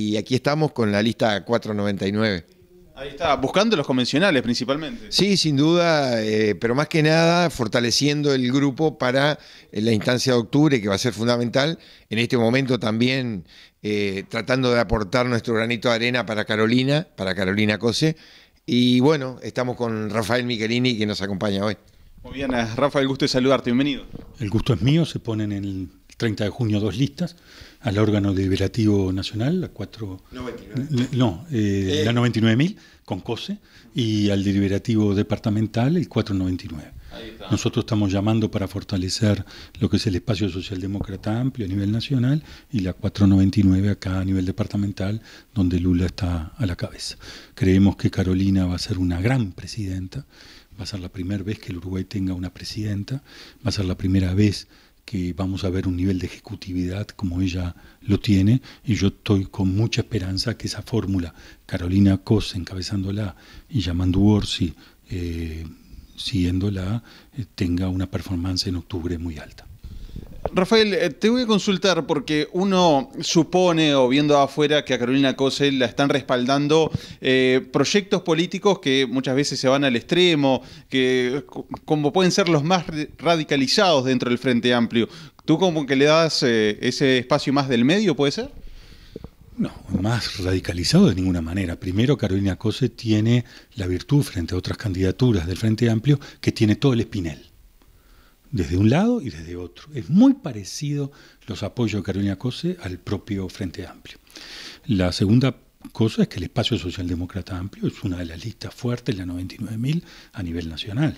Y aquí estamos con la lista 499. Ahí está, buscando los convencionales principalmente. Sí, sin duda, eh, pero más que nada fortaleciendo el grupo para eh, la instancia de octubre, que va a ser fundamental. En este momento también eh, tratando de aportar nuestro granito de arena para Carolina, para Carolina Cose. Y bueno, estamos con Rafael Michelini que nos acompaña hoy. Muy bien, Rafael, el gusto de saludarte, bienvenido. El gusto es mío, se ponen en el 30 de junio dos listas al órgano deliberativo nacional, eh, eh. la 4... No, la 99.000 con COSE y al deliberativo departamental el 499. Nosotros estamos llamando para fortalecer lo que es el espacio socialdemócrata amplio a nivel nacional y la 499 acá a nivel departamental, donde Lula está a la cabeza. Creemos que Carolina va a ser una gran presidenta, va a ser la primera vez que el Uruguay tenga una presidenta, va a ser la primera vez que vamos a ver un nivel de ejecutividad como ella lo tiene y yo estoy con mucha esperanza que esa fórmula, Carolina Cos encabezándola y Yamandu Orsi eh, siguiéndola, eh, tenga una performance en octubre muy alta. Rafael, eh, te voy a consultar porque uno supone o viendo afuera que a Carolina Cose la están respaldando eh, proyectos políticos que muchas veces se van al extremo, que como pueden ser los más radicalizados dentro del Frente Amplio. ¿Tú como que le das eh, ese espacio más del medio, puede ser? No, más radicalizado de ninguna manera. Primero, Carolina Cose tiene la virtud frente a otras candidaturas del Frente Amplio que tiene todo el espinel desde un lado y desde otro. Es muy parecido los apoyos de Carolina Cose al propio Frente Amplio. La segunda cosa es que el espacio socialdemócrata amplio es una de las listas fuertes, la 99.000, a nivel nacional.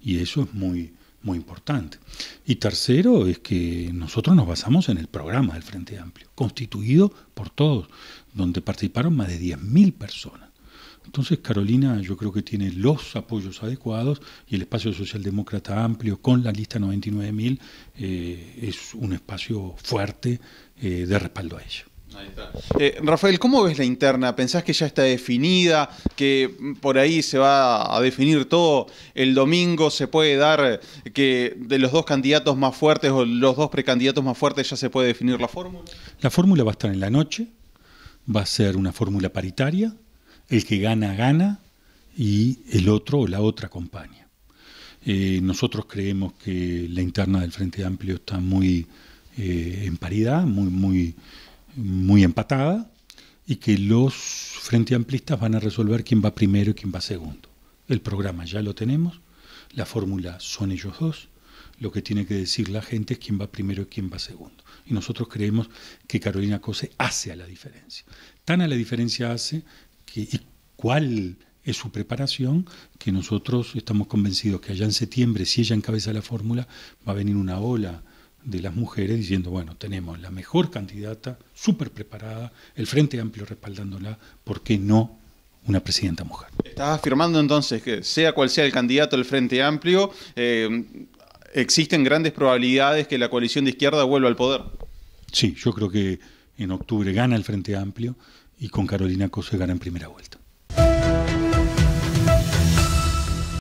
Y eso es muy, muy importante. Y tercero es que nosotros nos basamos en el programa del Frente Amplio, constituido por todos, donde participaron más de 10.000 personas. Entonces Carolina yo creo que tiene los apoyos adecuados y el espacio socialdemócrata amplio con la lista 99.000 mil eh, es un espacio fuerte eh, de respaldo a ella. Eh, Rafael, ¿cómo ves la interna? ¿Pensás que ya está definida? ¿Que por ahí se va a definir todo el domingo? ¿Se puede dar que de los dos candidatos más fuertes o los dos precandidatos más fuertes ya se puede definir la fórmula? La fórmula va a estar en la noche, va a ser una fórmula paritaria, el que gana gana y el otro o la otra acompaña. Eh, nosotros creemos que la interna del Frente Amplio está muy eh, en paridad, muy, muy, muy empatada, y que los Frente Amplistas van a resolver quién va primero y quién va segundo. El programa ya lo tenemos, la fórmula son ellos dos, lo que tiene que decir la gente es quién va primero y quién va segundo. Y nosotros creemos que Carolina Cose hace a la diferencia. Tan a la diferencia hace y cuál es su preparación, que nosotros estamos convencidos que allá en septiembre, si ella encabeza la fórmula, va a venir una ola de las mujeres diciendo, bueno, tenemos la mejor candidata, súper preparada, el Frente Amplio respaldándola, ¿por qué no una presidenta mujer? Estás afirmando entonces que sea cual sea el candidato del Frente Amplio, eh, existen grandes probabilidades que la coalición de izquierda vuelva al poder. Sí, yo creo que en octubre gana el Frente Amplio y con Carolina Coso gana en primera vuelta.